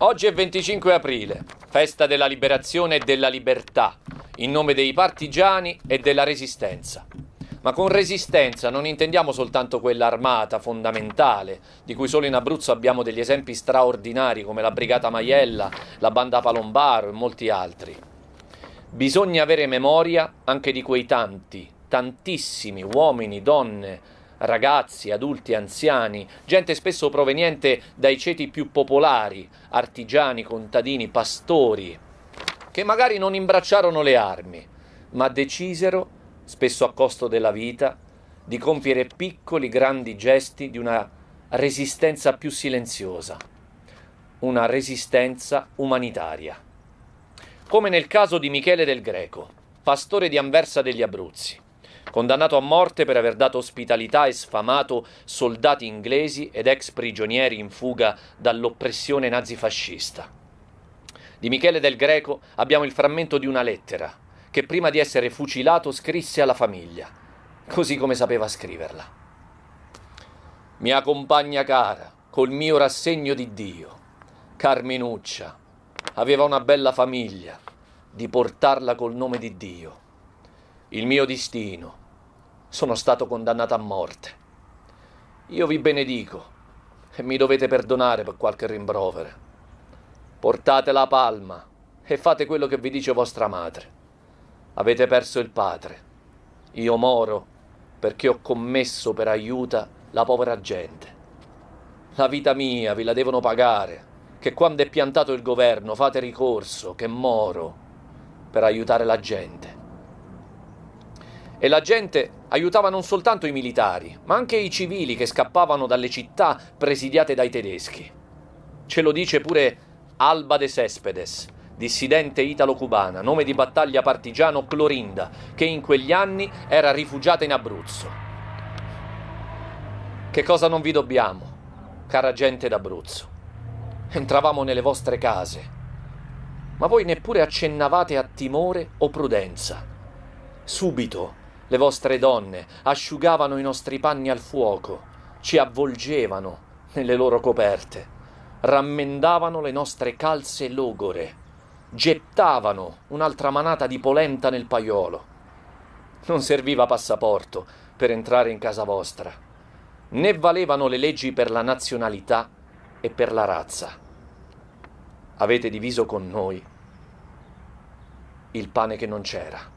Oggi è 25 aprile, festa della liberazione e della libertà, in nome dei partigiani e della resistenza. Ma con resistenza non intendiamo soltanto quella armata fondamentale, di cui solo in Abruzzo abbiamo degli esempi straordinari come la Brigata Maiella, la Banda Palombaro e molti altri. Bisogna avere memoria anche di quei tanti, tantissimi uomini, donne, ragazzi, adulti, anziani, gente spesso proveniente dai ceti più popolari, artigiani, contadini, pastori, che magari non imbracciarono le armi, ma decisero, spesso a costo della vita, di compiere piccoli grandi gesti di una resistenza più silenziosa, una resistenza umanitaria. Come nel caso di Michele del Greco, pastore di Anversa degli Abruzzi condannato a morte per aver dato ospitalità e sfamato soldati inglesi ed ex prigionieri in fuga dall'oppressione nazifascista. Di Michele del Greco abbiamo il frammento di una lettera che prima di essere fucilato scrisse alla famiglia, così come sapeva scriverla. Mia compagna cara, col mio rassegno di Dio, Carminuccia, aveva una bella famiglia, di portarla col nome di Dio il mio destino. Sono stato condannato a morte. Io vi benedico e mi dovete perdonare per qualche rimprovero. Portate la palma e fate quello che vi dice vostra madre. Avete perso il padre. Io moro perché ho commesso per aiuta la povera gente. La vita mia vi la devono pagare, che quando è piantato il governo fate ricorso, che moro, per aiutare la gente e la gente aiutava non soltanto i militari, ma anche i civili che scappavano dalle città presidiate dai tedeschi. Ce lo dice pure Alba de Cespedes, dissidente italo-cubana, nome di battaglia partigiano Clorinda, che in quegli anni era rifugiata in Abruzzo. Che cosa non vi dobbiamo, cara gente d'Abruzzo? Entravamo nelle vostre case, ma voi neppure accennavate a timore o prudenza. Subito le vostre donne asciugavano i nostri panni al fuoco, ci avvolgevano nelle loro coperte, rammendavano le nostre calze logore, gettavano un'altra manata di polenta nel paiolo. Non serviva passaporto per entrare in casa vostra, né valevano le leggi per la nazionalità e per la razza. Avete diviso con noi il pane che non c'era.